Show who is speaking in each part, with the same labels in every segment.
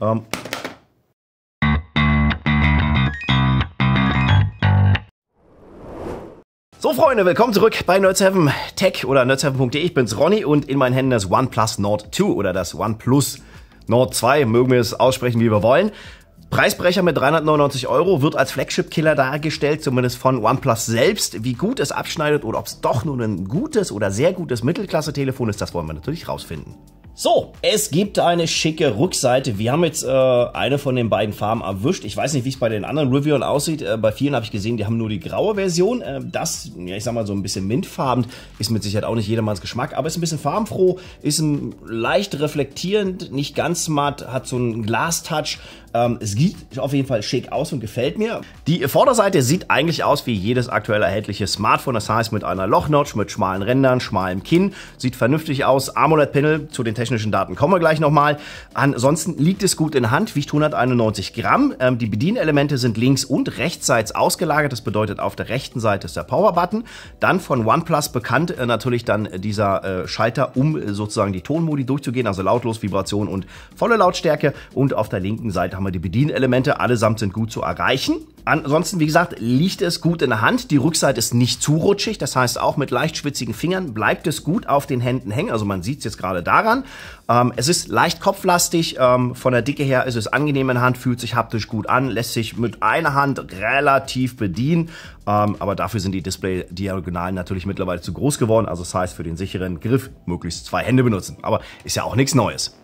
Speaker 1: Ähm, So, Freunde, willkommen zurück bei Nerdsheaven Tech oder nerdsheaven.de. Ich bin's Ronny und in meinen Händen das OnePlus Nord 2 oder das OnePlus Nord 2. Mögen wir es aussprechen, wie wir wollen. Preisbrecher mit 399 Euro wird als Flagship-Killer dargestellt, zumindest von OnePlus selbst. Wie gut es abschneidet oder ob es doch nur ein gutes oder sehr gutes Mittelklasse-Telefon ist, das wollen wir natürlich rausfinden. So, es gibt eine schicke Rückseite. Wir haben jetzt äh, eine von den beiden Farben erwischt. Ich weiß nicht, wie es bei den anderen Reviewern aussieht. Äh, bei vielen habe ich gesehen, die haben nur die graue Version. Äh, das, ja, ich sag mal so ein bisschen mintfarben, ist mit Sicherheit auch nicht jedermanns Geschmack, aber ist ein bisschen farbenfroh, ist ein leicht reflektierend, nicht ganz matt, hat so einen Glas-Touch. Ähm, es sieht auf jeden Fall schick aus und gefällt mir. Die Vorderseite sieht eigentlich aus wie jedes aktuell erhältliche Smartphone. Das heißt, mit einer Lochnotch, mit schmalen Rändern, schmalem Kinn. Sieht vernünftig aus. AMOLED-Panel zu den technischen technischen Daten kommen wir gleich nochmal. Ansonsten liegt es gut in Hand, wiegt 191 Gramm. Ähm, die Bedienelemente sind links und rechtsseits ausgelagert. Das bedeutet, auf der rechten Seite ist der Power-Button. Dann von OnePlus bekannt äh, natürlich dann äh, dieser äh, Schalter, um äh, sozusagen die Tonmodi durchzugehen, also lautlos, Vibration und volle Lautstärke. Und auf der linken Seite haben wir die Bedienelemente. Allesamt sind gut zu erreichen. Ansonsten, wie gesagt, liegt es gut in der Hand. Die Rückseite ist nicht zu rutschig. Das heißt, auch mit leicht schwitzigen Fingern bleibt es gut auf den Händen hängen. Also man sieht es jetzt gerade daran. Ähm, es ist leicht kopflastig, ähm, von der Dicke her ist es angenehm in der Hand, fühlt sich haptisch gut an, lässt sich mit einer Hand relativ bedienen, ähm, aber dafür sind die Display-Diagonalen natürlich mittlerweile zu groß geworden, also das heißt für den sicheren Griff möglichst zwei Hände benutzen, aber ist ja auch nichts Neues.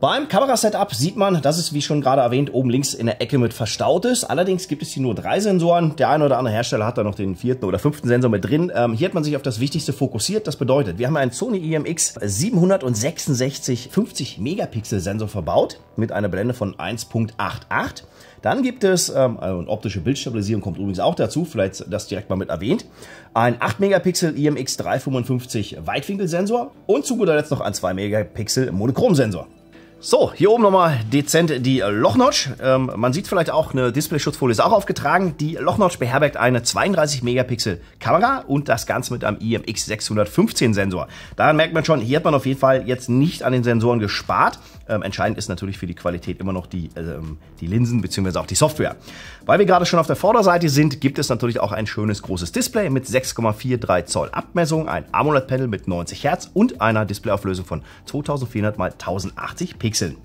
Speaker 1: Beim Kamerasetup sieht man, dass es wie schon gerade erwähnt oben links in der Ecke mit verstaut ist. Allerdings gibt es hier nur drei Sensoren. Der eine oder andere Hersteller hat da noch den vierten oder fünften Sensor mit drin. Ähm, hier hat man sich auf das Wichtigste fokussiert. Das bedeutet, wir haben einen Sony IMX 766 50 Megapixel Sensor verbaut mit einer Blende von 1.88. Dann gibt es, ähm, also eine optische Bildstabilisierung kommt übrigens auch dazu, vielleicht das direkt mal mit erwähnt, ein 8 Megapixel IMX e 355 Weitwinkelsensor und zu guter Letzt noch ein 2 Megapixel Monochromsensor. So, hier oben nochmal dezent die Lochnotch. Ähm, man sieht vielleicht auch, eine Displayschutzfolie ist auch aufgetragen. Die Lochnotch beherbergt eine 32 Megapixel Kamera und das Ganze mit einem IMX615 Sensor. Daran merkt man schon, hier hat man auf jeden Fall jetzt nicht an den Sensoren gespart. Ähm, entscheidend ist natürlich für die Qualität immer noch die, ähm, die Linsen bzw. auch die Software. Weil wir gerade schon auf der Vorderseite sind, gibt es natürlich auch ein schönes großes Display mit 6,43 Zoll Abmessung, ein AMOLED-Panel mit 90 Hertz und einer Displayauflösung von 2400 x 1080 Pixeln.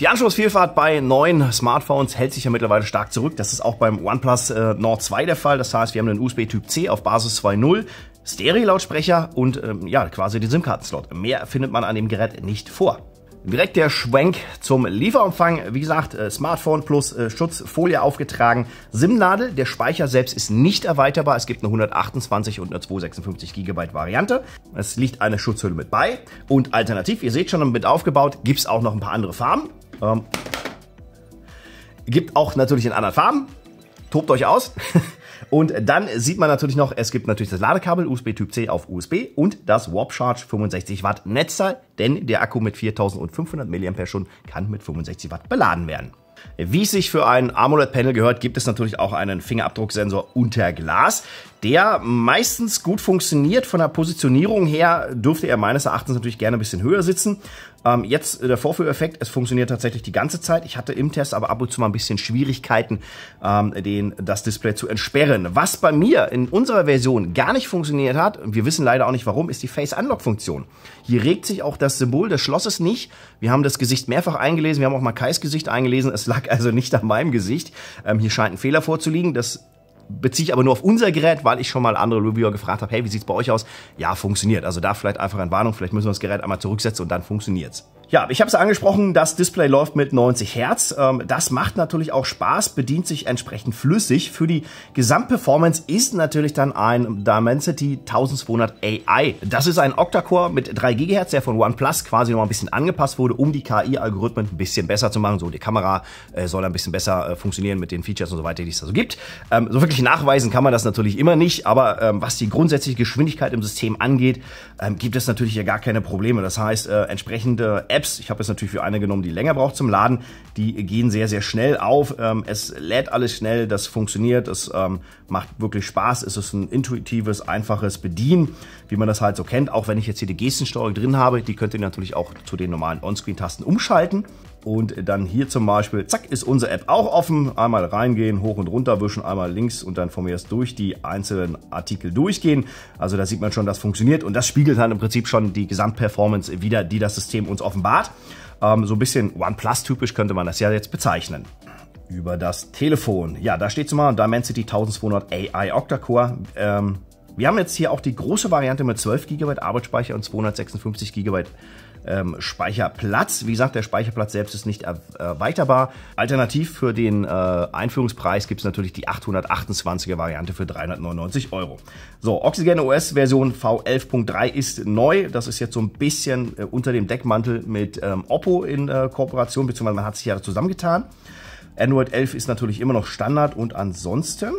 Speaker 1: Die Anschlussvielfalt bei neuen Smartphones hält sich ja mittlerweile stark zurück. Das ist auch beim OnePlus äh, Nord 2 der Fall. Das heißt, wir haben einen USB Typ C auf Basis 2.0, Stereo-Lautsprecher und ähm, ja, quasi den SIM-Karten-Slot. Mehr findet man an dem Gerät nicht vor. Direkt der Schwenk zum Lieferumfang. Wie gesagt, äh, Smartphone plus äh, Schutzfolie aufgetragen. SIM-Nadel. Der Speicher selbst ist nicht erweiterbar. Es gibt eine 128 und eine 256 GB Variante. Es liegt eine Schutzhülle mit bei. Und alternativ, ihr seht schon mit aufgebaut, gibt es auch noch ein paar andere Farben. Ähm, gibt auch natürlich in anderen Farben tobt euch aus. Und dann sieht man natürlich noch, es gibt natürlich das Ladekabel USB Typ C auf USB und das Warp Charge 65 Watt Netzteil, denn der Akku mit 4500 mAh kann mit 65 Watt beladen werden. Wie es sich für ein AMOLED-Panel gehört, gibt es natürlich auch einen Fingerabdrucksensor unter Glas, der meistens gut funktioniert. Von der Positionierung her dürfte er meines Erachtens natürlich gerne ein bisschen höher sitzen. Ähm, jetzt äh, der Vorführeffekt, es funktioniert tatsächlich die ganze Zeit. Ich hatte im Test aber ab und zu mal ein bisschen Schwierigkeiten, ähm, den, das Display zu entsperren. Was bei mir in unserer Version gar nicht funktioniert hat, wir wissen leider auch nicht warum, ist die Face-Unlock-Funktion. Hier regt sich auch das Symbol des Schlosses nicht. Wir haben das Gesicht mehrfach eingelesen, wir haben auch mal Kais Gesicht eingelesen. Es lag also nicht an meinem Gesicht. Ähm, hier scheint ein Fehler vorzuliegen. Das beziehe ich aber nur auf unser Gerät, weil ich schon mal andere Reviewer gefragt habe, hey, wie sieht es bei euch aus? Ja, funktioniert. Also da vielleicht einfach eine Warnung, vielleicht müssen wir das Gerät einmal zurücksetzen und dann funktioniert es. Ja, ich habe es angesprochen, das Display läuft mit 90 Hertz. Ähm, das macht natürlich auch Spaß, bedient sich entsprechend flüssig. Für die Gesamtperformance ist natürlich dann ein Dimensity 1200 AI. Das ist ein Octa-Core mit 3 GHz, der von OnePlus quasi nochmal ein bisschen angepasst wurde, um die KI-Algorithmen ein bisschen besser zu machen. So, die Kamera äh, soll ein bisschen besser äh, funktionieren mit den Features und so weiter, die es da so gibt. Ähm, so wirklich nachweisen kann man das natürlich immer nicht, aber ähm, was die grundsätzliche Geschwindigkeit im System angeht, gibt es natürlich ja gar keine Probleme. Das heißt, äh, entsprechende Apps Apps, ich habe jetzt natürlich für eine genommen, die länger braucht zum Laden, die gehen sehr, sehr schnell auf. Ähm, es lädt alles schnell, das funktioniert, es ähm, macht wirklich Spaß, es ist ein intuitives, einfaches Bedienen, wie man das halt so kennt. Auch wenn ich jetzt hier die Gestensteuerung drin habe, die könnt ihr natürlich auch zu den normalen Onscreen-Tasten umschalten. Und dann hier zum Beispiel, zack, ist unsere App auch offen. Einmal reingehen, hoch und runter wischen, einmal links und dann von mir aus durch die einzelnen Artikel durchgehen. Also da sieht man schon, das funktioniert. Und das spiegelt dann im Prinzip schon die Gesamtperformance wieder, die das System uns offenbart. Ähm, so ein bisschen OnePlus-typisch könnte man das ja jetzt bezeichnen über das Telefon. Ja, da steht zumal Dimensity 1200 AI Octa-Core. Ähm, wir haben jetzt hier auch die große Variante mit 12 GB Arbeitsspeicher und 256 GB ähm, Speicherplatz. Wie gesagt, der Speicherplatz selbst ist nicht erweiterbar. Alternativ für den äh, Einführungspreis gibt es natürlich die 828er Variante für 399 Euro. So, Oxygen OS Version V11.3 ist neu. Das ist jetzt so ein bisschen äh, unter dem Deckmantel mit ähm, Oppo in äh, Kooperation, beziehungsweise man hat sich ja zusammengetan. Android 11 ist natürlich immer noch Standard und ansonsten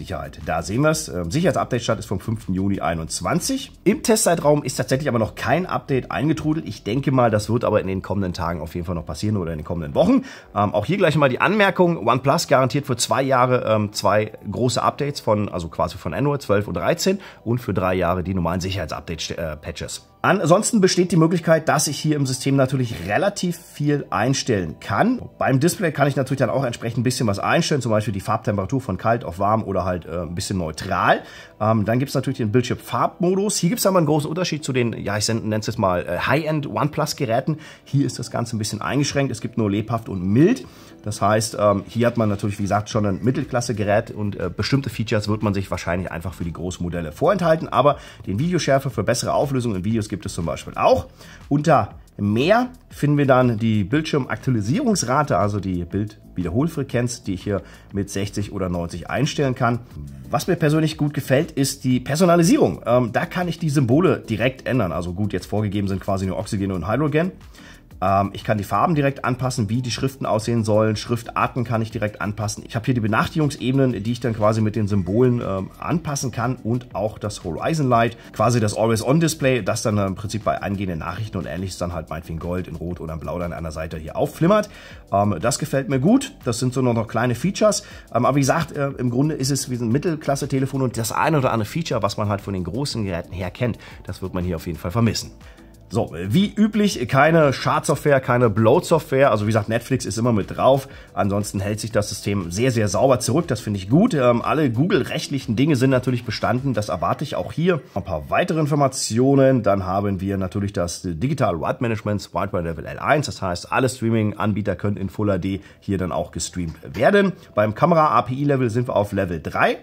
Speaker 1: Sicherheit. Da sehen wir es. Ähm, Sicherheitsupdate statt ist vom 5. Juni 21. Im Testzeitraum ist tatsächlich aber noch kein Update eingetrudelt. Ich denke mal, das wird aber in den kommenden Tagen auf jeden Fall noch passieren oder in den kommenden Wochen. Ähm, auch hier gleich mal die Anmerkung. OnePlus garantiert für zwei Jahre ähm, zwei große Updates von, also quasi von Android 12 und 13 und für drei Jahre die normalen Sicherheitsupdate-Patches. Äh, Ansonsten besteht die Möglichkeit, dass ich hier im System natürlich relativ viel einstellen kann. Beim Display kann ich natürlich dann auch entsprechend ein bisschen was einstellen, zum Beispiel die Farbtemperatur von kalt auf warm oder halt äh, ein bisschen neutral. Ähm, dann gibt es natürlich den Bildschirmfarbmodus. Hier gibt es aber einen großen Unterschied zu den, ja ich nenne es jetzt mal äh, High-End OnePlus-Geräten. Hier ist das Ganze ein bisschen eingeschränkt. Es gibt nur lebhaft und mild. Das heißt, ähm, hier hat man natürlich, wie gesagt, schon ein Mittelklasse-Gerät und äh, bestimmte Features wird man sich wahrscheinlich einfach für die Großmodelle vorenthalten. Aber den Videoschärfe für bessere Auflösung in Videos gibt es zum Beispiel auch. Unter Mehr finden wir dann die Bildschirmaktualisierungsrate, also die Bildwiederholfrequenz, die ich hier mit 60 oder 90 einstellen kann. Was mir persönlich gut gefällt, ist die Personalisierung. Ähm, da kann ich die Symbole direkt ändern. Also gut, jetzt vorgegeben sind quasi nur Oxygen und Hydrogen. Ähm, ich kann die Farben direkt anpassen, wie die Schriften aussehen sollen. Schriftarten kann ich direkt anpassen. Ich habe hier die Benachrichtigungsebenen, die ich dann quasi mit den Symbolen ähm, anpassen kann und auch das Horizon Light, quasi das Always-On-Display, das dann äh, im Prinzip bei eingehenden Nachrichten und ähnliches dann halt meinetwegen Gold in Rot oder in Blau dann an der Seite hier aufflimmert. Ähm, das gefällt mir gut. Das sind so nur noch kleine Features. Ähm, aber wie gesagt, äh, im Grunde ist es wie ein Mittelklasse-Telefon und das eine oder andere Feature, was man halt von den großen Geräten her kennt, das wird man hier auf jeden Fall vermissen. So, wie üblich keine Schadsoftware, keine Bloatsoftware. Also wie gesagt, Netflix ist immer mit drauf. Ansonsten hält sich das System sehr, sehr sauber zurück. Das finde ich gut. Ähm, alle Google-rechtlichen Dinge sind natürlich bestanden. Das erwarte ich auch hier. Ein paar weitere Informationen. Dann haben wir natürlich das Digital Right Management by Level L1. Das heißt, alle Streaming-Anbieter können in Full HD hier dann auch gestreamt werden. Beim Kamera-API-Level sind wir auf Level 3.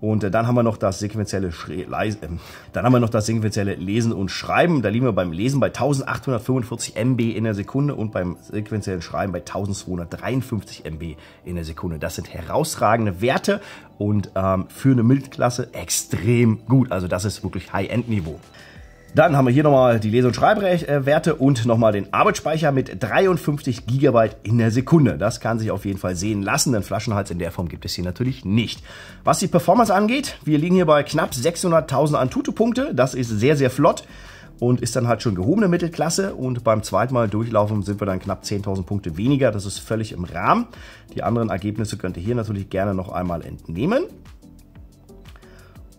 Speaker 1: Und dann haben wir noch das sequenzielle Schre Leis äh, dann haben wir noch das sequenzielle ähm, Lesen und Schreiben. Da liegen wir beim Lesen bei 1845 MB in der Sekunde und beim sequenziellen Schreiben bei 1253 MB in der Sekunde. Das sind herausragende Werte und ähm, für eine Mittelklasse extrem gut. Also das ist wirklich High-End-Niveau. Dann haben wir hier nochmal die Lese- und Schreibwerte und nochmal den Arbeitsspeicher mit 53 GB in der Sekunde. Das kann sich auf jeden Fall sehen lassen, denn Flaschenhals in der Form gibt es hier natürlich nicht. Was die Performance angeht, wir liegen hier bei knapp 600.000 Antutu-Punkte. Das ist sehr, sehr flott und ist dann halt schon gehobene Mittelklasse. Und beim zweiten Mal durchlaufen sind wir dann knapp 10.000 Punkte weniger. Das ist völlig im Rahmen. Die anderen Ergebnisse könnt ihr hier natürlich gerne noch einmal entnehmen.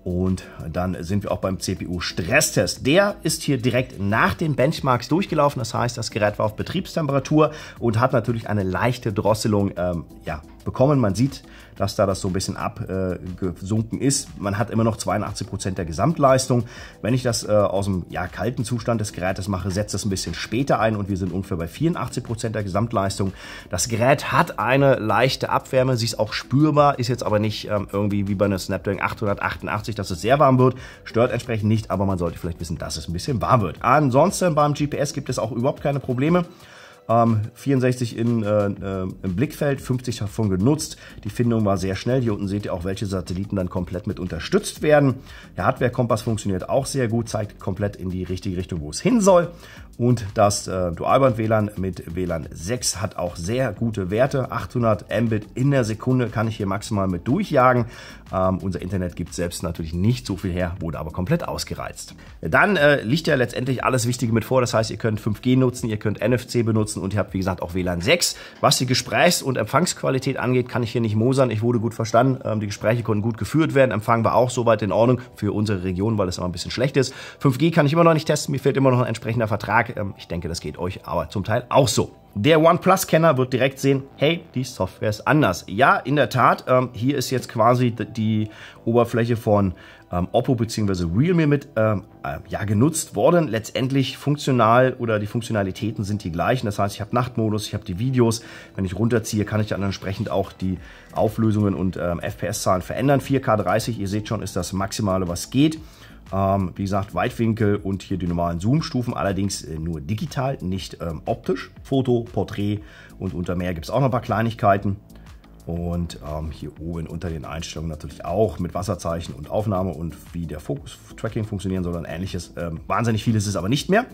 Speaker 1: Und dann sind wir auch beim CPU-Stresstest. Der ist hier direkt nach den Benchmarks durchgelaufen. Das heißt, das Gerät war auf Betriebstemperatur und hat natürlich eine leichte Drosselung ähm, ja, bekommen. Man sieht, dass da das so ein bisschen abgesunken ist. Man hat immer noch 82% Prozent der Gesamtleistung. Wenn ich das äh, aus dem ja, kalten Zustand des Gerätes mache, setzt es ein bisschen später ein und wir sind ungefähr bei 84% Prozent der Gesamtleistung. Das Gerät hat eine leichte Abwärme, sie ist auch spürbar, ist jetzt aber nicht ähm, irgendwie wie bei einer Snapdragon 888, dass es sehr warm wird. Stört entsprechend nicht, aber man sollte vielleicht wissen, dass es ein bisschen warm wird. Ansonsten beim GPS gibt es auch überhaupt keine Probleme. Ähm, 64 in, äh, äh, im Blickfeld, 50 davon genutzt. Die Findung war sehr schnell. Hier unten seht ihr auch, welche Satelliten dann komplett mit unterstützt werden. Der Hardware-Kompass funktioniert auch sehr gut, zeigt komplett in die richtige Richtung, wo es hin soll. Und das äh, Dualband-WLAN mit WLAN 6 hat auch sehr gute Werte. 800 Mbit in der Sekunde kann ich hier maximal mit durchjagen. Ähm, unser Internet gibt selbst natürlich nicht so viel her, wurde aber komplett ausgereizt. Dann äh, liegt ja letztendlich alles Wichtige mit vor. Das heißt, ihr könnt 5G nutzen, ihr könnt NFC benutzen, nutzen und ihr habt, wie gesagt, auch WLAN 6. Was die Gesprächs- und Empfangsqualität angeht, kann ich hier nicht mosern. Ich wurde gut verstanden. Ähm, die Gespräche konnten gut geführt werden. Empfang war auch soweit in Ordnung für unsere Region, weil es immer ein bisschen schlecht ist. 5G kann ich immer noch nicht testen. Mir fehlt immer noch ein entsprechender Vertrag. Ähm, ich denke, das geht euch aber zum Teil auch so. Der OnePlus-Kenner wird direkt sehen, hey, die Software ist anders. Ja, in der Tat, ähm, hier ist jetzt quasi die Oberfläche von ähm, Oppo bzw. Realme mit ähm, äh, ja, genutzt worden. Letztendlich funktional oder die Funktionalitäten sind die gleichen. Das heißt, ich habe Nachtmodus, ich habe die Videos. Wenn ich runterziehe, kann ich dann entsprechend auch die Auflösungen und ähm, FPS-Zahlen verändern. 4K 30, ihr seht schon, ist das Maximale, was geht. Ähm, wie gesagt, Weitwinkel und hier die normalen Zoom-Stufen, allerdings äh, nur digital, nicht ähm, optisch. Foto, Porträt und unter mehr gibt es auch noch ein paar Kleinigkeiten. Und ähm, hier oben unter den Einstellungen natürlich auch mit Wasserzeichen und Aufnahme und wie der Fokus-Tracking funktionieren soll und ähnliches. Ähm, wahnsinnig viel ist es aber nicht mehr.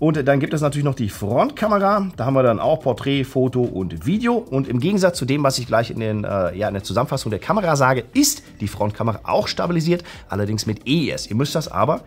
Speaker 1: Und dann gibt es natürlich noch die Frontkamera. Da haben wir dann auch Porträt, Foto und Video. Und im Gegensatz zu dem, was ich gleich in, den, äh, ja, in der Zusammenfassung der Kamera sage, ist die Frontkamera auch stabilisiert, allerdings mit EES. Ihr müsst das aber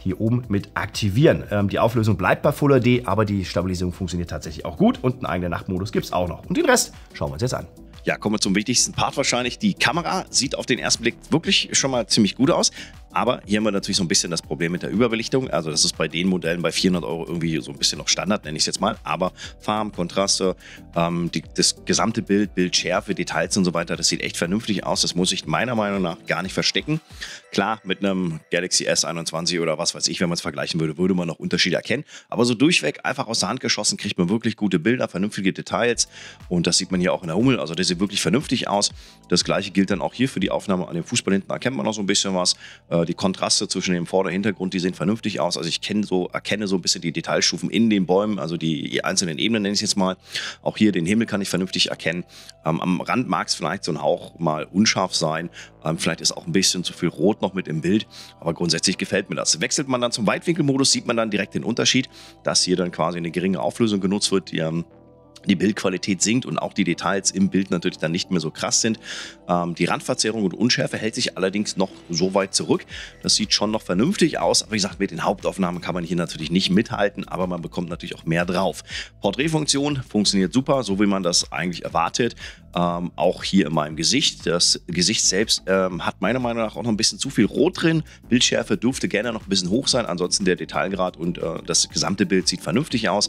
Speaker 1: hier oben mit aktivieren. Ähm, die Auflösung bleibt bei Full HD, aber die Stabilisierung funktioniert tatsächlich auch gut und einen eigenen Nachtmodus gibt es auch noch. Und den Rest schauen wir uns jetzt an. Ja, kommen wir zum wichtigsten Part wahrscheinlich. Die Kamera sieht auf den ersten Blick wirklich schon mal ziemlich gut aus. Aber hier haben wir natürlich so ein bisschen das Problem mit der Überbelichtung. Also das ist bei den Modellen bei 400 Euro irgendwie so ein bisschen noch Standard, nenne ich es jetzt mal. Aber Farben, Kontraste, ähm, die, das gesamte Bild, Bildschärfe, Details und so weiter, das sieht echt vernünftig aus. Das muss ich meiner Meinung nach gar nicht verstecken. Klar, mit einem Galaxy S21 oder was weiß ich, wenn man es vergleichen würde, würde man noch Unterschiede erkennen. Aber so durchweg einfach aus der Hand geschossen, kriegt man wirklich gute Bilder, vernünftige Details. Und das sieht man hier auch in der Hummel. Also der sieht wirklich vernünftig aus. Das gleiche gilt dann auch hier für die Aufnahme an dem Fußball hinten. Da Erkennt man noch so ein bisschen was. Äh, die Kontraste zwischen dem Vorder- und Hintergrund, die sehen vernünftig aus. Also ich kenne so, erkenne so ein bisschen die Detailstufen in den Bäumen, also die einzelnen Ebenen nenne ich jetzt mal. Auch hier den Himmel kann ich vernünftig erkennen. Ähm, am Rand mag es vielleicht so ein Hauch mal unscharf sein. Ähm, vielleicht ist auch ein bisschen zu viel Rot noch mit im Bild. Aber grundsätzlich gefällt mir das. Wechselt man dann zum Weitwinkelmodus, sieht man dann direkt den Unterschied, dass hier dann quasi eine geringe Auflösung genutzt wird. Die, ähm, die Bildqualität sinkt und auch die Details im Bild natürlich dann nicht mehr so krass sind. Ähm, die Randverzerrung und Unschärfe hält sich allerdings noch so weit zurück. Das sieht schon noch vernünftig aus, aber wie gesagt, mit den Hauptaufnahmen kann man hier natürlich nicht mithalten, aber man bekommt natürlich auch mehr drauf. Porträtfunktion funktioniert super, so wie man das eigentlich erwartet. Ähm, auch hier in meinem Gesicht. Das Gesicht selbst ähm, hat meiner Meinung nach auch noch ein bisschen zu viel Rot drin. Bildschärfe dürfte gerne noch ein bisschen hoch sein, ansonsten der Detailgrad und äh, das gesamte Bild sieht vernünftig aus.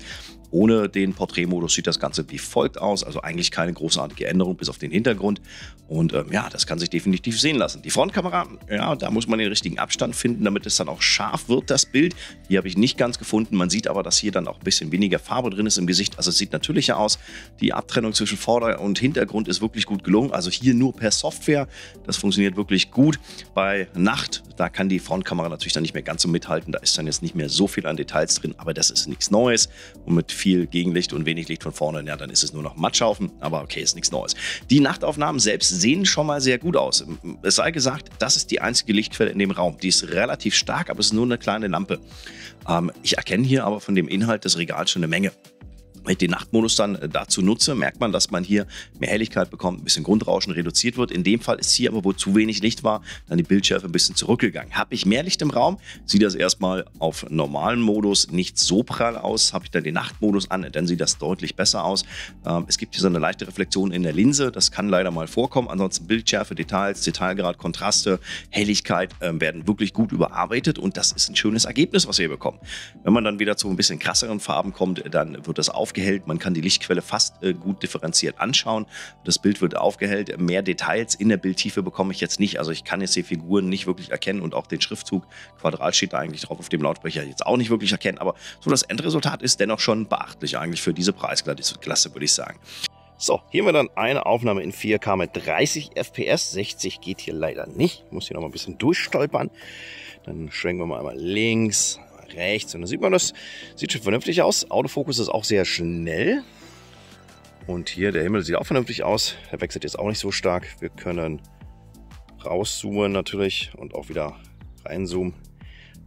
Speaker 1: Ohne den Porträtmodus sieht das Ganze wie folgt aus, also eigentlich keine großartige Änderung bis auf den Hintergrund. Und ähm, ja, das kann sich definitiv sehen lassen. Die Frontkamera, ja, da muss man den richtigen Abstand finden, damit es dann auch scharf wird, das Bild. Die habe ich nicht ganz gefunden. Man sieht aber, dass hier dann auch ein bisschen weniger Farbe drin ist im Gesicht. Also es sieht natürlicher aus. Die Abtrennung zwischen Vorder- und Hintergrund ist wirklich gut gelungen. Also hier nur per Software. Das funktioniert wirklich gut. Bei Nacht, da kann die Frontkamera natürlich dann nicht mehr ganz so mithalten. Da ist dann jetzt nicht mehr so viel an Details drin, aber das ist nichts Neues. Und mit viel viel Gegenlicht und wenig Licht von vorne, ja, dann ist es nur noch Matschhaufen, aber okay, ist nichts Neues. Die Nachtaufnahmen selbst sehen schon mal sehr gut aus. Es sei gesagt, das ist die einzige Lichtquelle in dem Raum. Die ist relativ stark, aber es ist nur eine kleine Lampe. Ähm, ich erkenne hier aber von dem Inhalt des Regals schon eine Menge. Wenn ich den Nachtmodus dann äh, dazu nutze, merkt man, dass man hier mehr Helligkeit bekommt, ein bisschen Grundrauschen reduziert wird. In dem Fall ist hier aber, wo zu wenig Licht war, dann die Bildschärfe ein bisschen zurückgegangen. Habe ich mehr Licht im Raum, sieht das erstmal auf normalen Modus nicht so prall aus. Habe ich dann den Nachtmodus an, dann sieht das deutlich besser aus. Ähm, es gibt hier so eine leichte Reflexion in der Linse, das kann leider mal vorkommen. Ansonsten Bildschärfe, Details, Detailgrad, Kontraste, Helligkeit ähm, werden wirklich gut überarbeitet und das ist ein schönes Ergebnis, was wir hier bekommen. Wenn man dann wieder zu ein bisschen krasseren Farben kommt, dann wird das aufgegeben aufgehellt. Man kann die Lichtquelle fast äh, gut differenziert anschauen. Das Bild wird aufgehellt. Mehr Details in der Bildtiefe bekomme ich jetzt nicht. Also ich kann jetzt die Figuren nicht wirklich erkennen und auch den Schriftzug Quadrat steht da eigentlich drauf auf dem Lautsprecher jetzt auch nicht wirklich erkennen. Aber so das Endresultat ist dennoch schon beachtlich eigentlich für diese Preisklasse, würde ich sagen. So, hier haben wir dann eine Aufnahme in 4K mit 30 FPS. 60 geht hier leider nicht. Ich muss hier nochmal ein bisschen durchstolpern. Dann schwenken wir mal einmal links, rechts. Und dann sieht man, das sieht schon vernünftig aus. Autofokus ist auch sehr schnell. Und hier, der Himmel sieht auch vernünftig aus. Er wechselt jetzt auch nicht so stark. Wir können rauszoomen natürlich und auch wieder reinzoomen.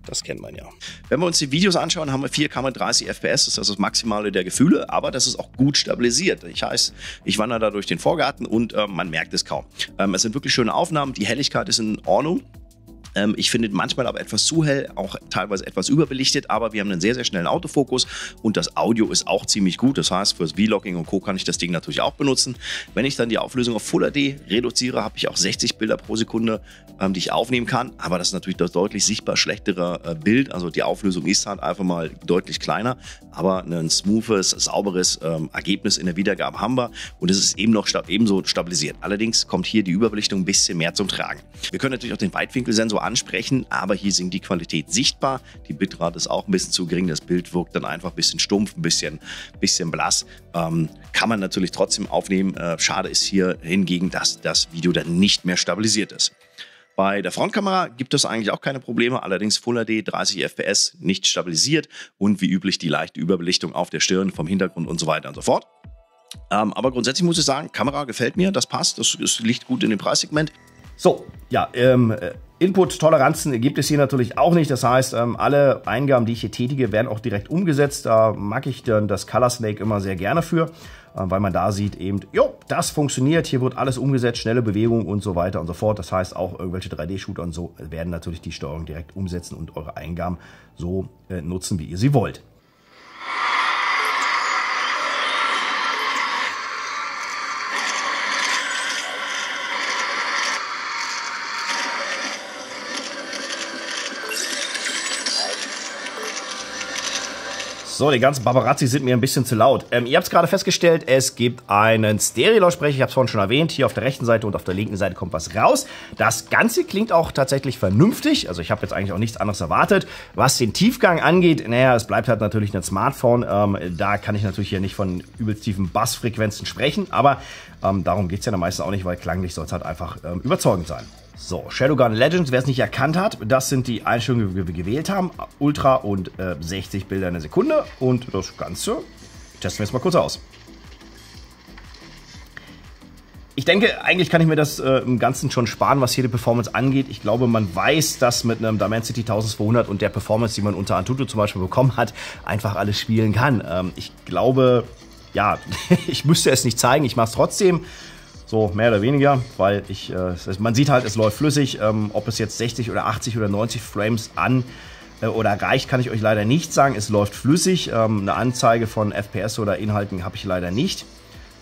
Speaker 1: Das kennt man ja. Wenn wir uns die Videos anschauen, haben wir 4K mit 30 FPS. Das ist das Maximale der Gefühle, aber das ist auch gut stabilisiert. Ich heiße, ich wandere da durch den Vorgarten und äh, man merkt es kaum. Ähm, es sind wirklich schöne Aufnahmen. Die Helligkeit ist in Ordnung. Ähm, ich finde manchmal aber etwas zu hell, auch teilweise etwas überbelichtet, aber wir haben einen sehr, sehr schnellen Autofokus und das Audio ist auch ziemlich gut. Das heißt, fürs Vlogging und Co. kann ich das Ding natürlich auch benutzen. Wenn ich dann die Auflösung auf Full HD reduziere, habe ich auch 60 Bilder pro Sekunde, ähm, die ich aufnehmen kann. Aber das ist natürlich das deutlich sichtbar schlechtere äh, Bild. Also die Auflösung ist halt einfach mal deutlich kleiner, aber ein smoothes, sauberes ähm, Ergebnis in der Wiedergabe haben wir und es ist eben noch sta ebenso stabilisiert. Allerdings kommt hier die Überbelichtung ein bisschen mehr zum Tragen. Wir können natürlich auch den Weitwinkelsensor ansprechen, aber hier sind die Qualität sichtbar. Die Bitrate ist auch ein bisschen zu gering. Das Bild wirkt dann einfach ein bisschen stumpf, ein bisschen, bisschen blass. Ähm, kann man natürlich trotzdem aufnehmen. Äh, schade ist hier hingegen, dass das Video dann nicht mehr stabilisiert ist. Bei der Frontkamera gibt es eigentlich auch keine Probleme, allerdings Full HD 30 FPS nicht stabilisiert und wie üblich die leichte Überbelichtung auf der Stirn vom Hintergrund und so weiter und so fort. Ähm, aber grundsätzlich muss ich sagen, Kamera gefällt mir, das passt, das, das liegt gut in dem Preissegment. So, ja, ähm, äh, Input-Toleranzen gibt es hier natürlich auch nicht. Das heißt, ähm, alle Eingaben, die ich hier tätige, werden auch direkt umgesetzt. Da mag ich dann das Color Snake immer sehr gerne für, äh, weil man da sieht eben, jo, das funktioniert, hier wird alles umgesetzt, schnelle Bewegung und so weiter und so fort. Das heißt, auch irgendwelche 3D-Shooter und so werden natürlich die Steuerung direkt umsetzen und eure Eingaben so äh, nutzen, wie ihr sie wollt. So, die ganzen Barbarazzi sind mir ein bisschen zu laut. Ähm, ihr habt es gerade festgestellt, es gibt einen Stereo-Lautsprecher. Ich habe es vorhin schon erwähnt. Hier auf der rechten Seite und auf der linken Seite kommt was raus. Das Ganze klingt auch tatsächlich vernünftig. Also ich habe jetzt eigentlich auch nichts anderes erwartet. Was den Tiefgang angeht, naja, es bleibt halt natürlich ein Smartphone. Ähm, da kann ich natürlich hier nicht von übelst tiefen Bassfrequenzen sprechen. Aber ähm, darum geht es ja am meisten auch nicht, weil klanglich soll es halt einfach ähm, überzeugend sein. So, Shadowgun Legends, wer es nicht erkannt hat, das sind die Einstellungen, die wir gewählt haben. Ultra und äh, 60 Bilder in der Sekunde. Und das Ganze testen wir jetzt mal kurz aus. Ich denke, eigentlich kann ich mir das äh, im Ganzen schon sparen, was hier die Performance angeht. Ich glaube, man weiß, dass mit einem Dimensity 1200 und der Performance, die man unter Antutu zum Beispiel bekommen hat, einfach alles spielen kann. Ähm, ich glaube, ja, ich müsste es nicht zeigen, ich mache es trotzdem. So mehr oder weniger, weil ich, äh, man sieht halt, es läuft flüssig. Ähm, ob es jetzt 60 oder 80 oder 90 Frames an äh, oder reicht, kann ich euch leider nicht sagen. Es läuft flüssig. Ähm, eine Anzeige von FPS oder Inhalten habe ich leider nicht.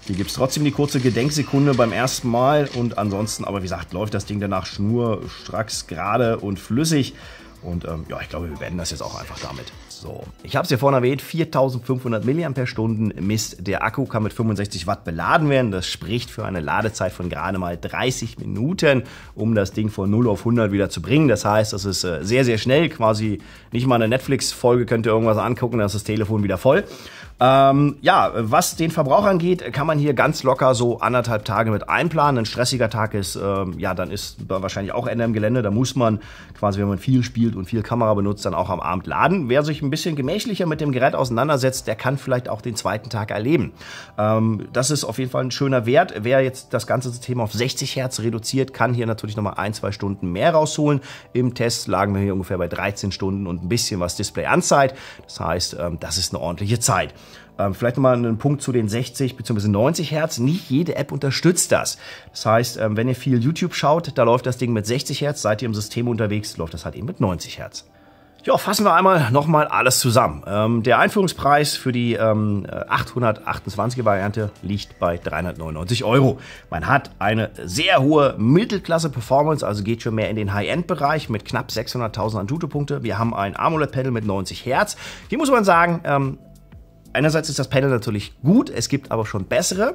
Speaker 1: Hier gibt es trotzdem die kurze Gedenksekunde beim ersten Mal und ansonsten, aber wie gesagt, läuft das Ding danach schnurstracks gerade und flüssig. Und ähm, ja, ich glaube, wir werden das jetzt auch einfach damit. So, ich habe es ja vorhin erwähnt, 4500 mAh misst der Akku, kann mit 65 Watt beladen werden. Das spricht für eine Ladezeit von gerade mal 30 Minuten, um das Ding von 0 auf 100 wieder zu bringen. Das heißt, das ist äh, sehr, sehr schnell, quasi nicht mal eine Netflix-Folge könnt ihr irgendwas angucken, dann ist das Telefon wieder voll. Ähm, ja, was den Verbrauch angeht, kann man hier ganz locker so anderthalb Tage mit einplanen. Ein stressiger Tag ist, ähm, ja, dann ist wahrscheinlich auch Ende im Gelände. Da muss man quasi, wenn man viel spielt, spielt und viel Kamera benutzt, dann auch am Abend laden. Wer sich ein bisschen gemächlicher mit dem Gerät auseinandersetzt, der kann vielleicht auch den zweiten Tag erleben. Ähm, das ist auf jeden Fall ein schöner Wert. Wer jetzt das ganze System auf 60 Hertz reduziert, kann hier natürlich nochmal ein, zwei Stunden mehr rausholen. Im Test lagen wir hier ungefähr bei 13 Stunden und ein bisschen was display Displayanzeit. Das heißt, ähm, das ist eine ordentliche Zeit. Ähm, vielleicht nochmal einen Punkt zu den 60 bzw. 90 Hertz. Nicht jede App unterstützt das. Das heißt, ähm, wenn ihr viel YouTube schaut, da läuft das Ding mit 60 Hertz. Seid ihr im System unterwegs, läuft das halt eben mit 90 Hertz. Ja, fassen wir einmal nochmal alles zusammen. Ähm, der Einführungspreis für die ähm, 828er Variante liegt bei 399 Euro. Man hat eine sehr hohe Mittelklasse-Performance, also geht schon mehr in den High-End-Bereich mit knapp 600.000 an punkte Wir haben ein AMOLED-Panel mit 90 Hertz. Hier muss man sagen, ähm, einerseits ist das Panel natürlich gut, es gibt aber schon bessere.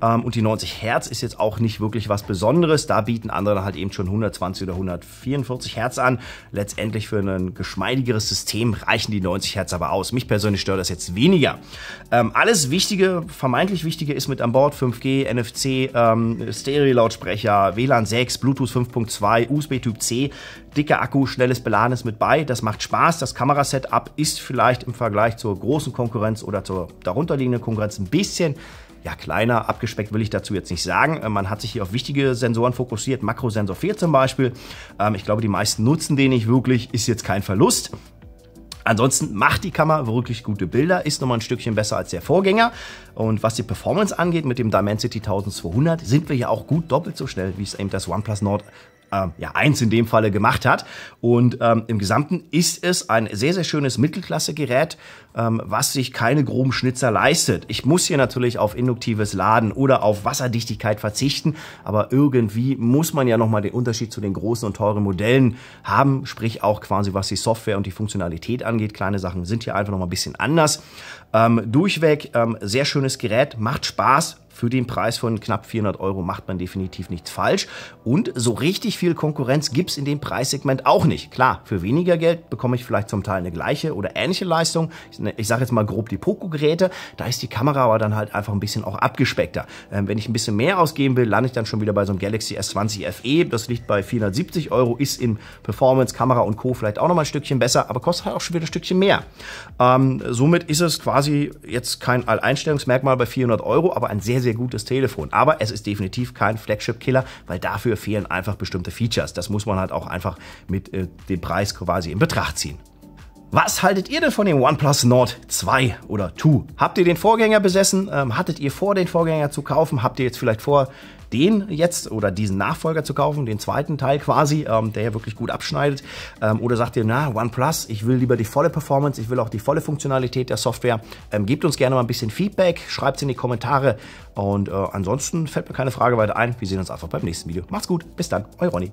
Speaker 1: Ähm, und die 90 Hertz ist jetzt auch nicht wirklich was Besonderes. Da bieten andere halt eben schon 120 oder 144 Hertz an. Letztendlich für ein geschmeidigeres System reichen die 90 Hertz aber aus. Mich persönlich stört das jetzt weniger. Ähm, alles Wichtige, vermeintlich Wichtige ist mit an Bord 5G, NFC, ähm, Stereo-Lautsprecher, WLAN 6, Bluetooth 5.2, USB Typ C dicker Akku, schnelles Beladen ist mit bei. Das macht Spaß. Das Kamerasetup ist vielleicht im Vergleich zur großen Konkurrenz oder zur darunterliegenden Konkurrenz ein bisschen ja, kleiner, abgespeckt will ich dazu jetzt nicht sagen. Äh, man hat sich hier auf wichtige Sensoren fokussiert, Makrosensor 4 zum Beispiel. Ähm, ich glaube, die meisten nutzen den nicht wirklich, ist jetzt kein Verlust. Ansonsten macht die Kamera wirklich gute Bilder, ist nochmal ein Stückchen besser als der Vorgänger. Und was die Performance angeht mit dem Dimensity 1200, sind wir ja auch gut doppelt so schnell, wie es eben das OnePlus Nord ähm, ja, eins in dem Falle gemacht hat. Und ähm, im Gesamten ist es ein sehr, sehr schönes Mittelklasse-Gerät, ähm, was sich keine groben Schnitzer leistet. Ich muss hier natürlich auf induktives Laden oder auf Wasserdichtigkeit verzichten, aber irgendwie muss man ja nochmal den Unterschied zu den großen und teuren Modellen haben, sprich auch quasi was die Software und die Funktionalität angeht angeht. Kleine Sachen sind hier einfach noch mal ein bisschen anders. Ähm, durchweg ähm, sehr schönes Gerät, macht Spaß, für den Preis von knapp 400 Euro macht man definitiv nichts falsch. Und so richtig viel Konkurrenz gibt es in dem Preissegment auch nicht. Klar, für weniger Geld bekomme ich vielleicht zum Teil eine gleiche oder ähnliche Leistung. Ich ne, sage jetzt mal grob die Poco-Geräte. Da ist die Kamera aber dann halt einfach ein bisschen auch abgespeckter. Ähm, wenn ich ein bisschen mehr ausgeben will, lande ich dann schon wieder bei so einem Galaxy S20 FE. Das liegt bei 470 Euro, ist in Performance, Kamera und Co. vielleicht auch nochmal ein Stückchen besser, aber kostet halt auch schon wieder ein Stückchen mehr. Ähm, somit ist es quasi jetzt kein Alleinstellungsmerkmal bei 400 Euro, aber ein sehr, sehr sehr gutes Telefon. Aber es ist definitiv kein Flagship-Killer, weil dafür fehlen einfach bestimmte Features. Das muss man halt auch einfach mit äh, dem Preis quasi in Betracht ziehen. Was haltet ihr denn von dem OnePlus Nord 2 oder 2? Habt ihr den Vorgänger besessen? Ähm, hattet ihr vor, den Vorgänger zu kaufen? Habt ihr jetzt vielleicht vor, den jetzt oder diesen Nachfolger zu kaufen, den zweiten Teil quasi, ähm, der ja wirklich gut abschneidet? Ähm, oder sagt ihr, na, OnePlus, ich will lieber die volle Performance, ich will auch die volle Funktionalität der Software. Ähm, gebt uns gerne mal ein bisschen Feedback, schreibt es in die Kommentare. Und äh, ansonsten fällt mir keine Frage weiter ein. Wir sehen uns einfach beim nächsten Video. Macht's gut, bis dann, euer Ronny.